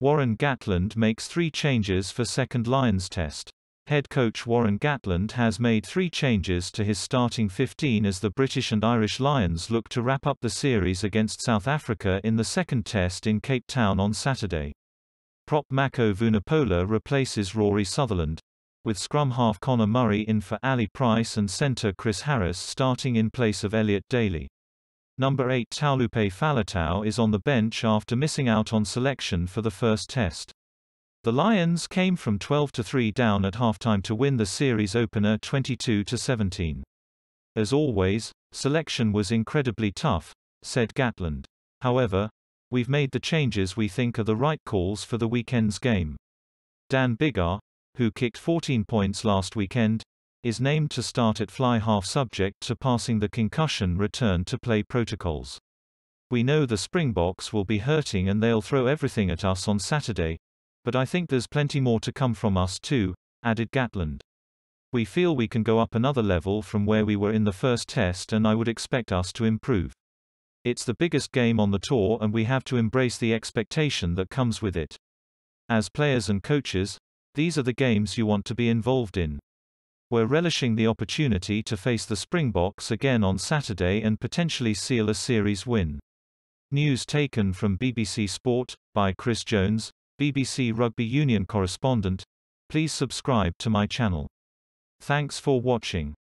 Warren Gatland makes three changes for second Lions test. Head coach Warren Gatland has made three changes to his starting 15 as the British and Irish Lions look to wrap up the series against South Africa in the second test in Cape Town on Saturday. Prop Mako Vunapola replaces Rory Sutherland, with scrum half Connor Murray in for Ali Price and centre Chris Harris starting in place of Elliot Daly. Number 8 Taulupe Falatau is on the bench after missing out on selection for the first test. The Lions came from 12 to 3 down at halftime to win the series opener 22 to 17. As always, selection was incredibly tough, said Gatland. However, we've made the changes we think are the right calls for the weekend's game. Dan Biggar, who kicked 14 points last weekend, is named to start at fly half subject to passing the concussion return to play protocols. We know the Springboks will be hurting and they'll throw everything at us on Saturday, but I think there's plenty more to come from us too, added Gatland. We feel we can go up another level from where we were in the first test and I would expect us to improve. It's the biggest game on the tour and we have to embrace the expectation that comes with it. As players and coaches, these are the games you want to be involved in. We're relishing the opportunity to face the Springboks again on Saturday and potentially seal a series win. News taken from BBC Sport by Chris Jones, BBC Rugby Union correspondent. Please subscribe to my channel. Thanks for watching.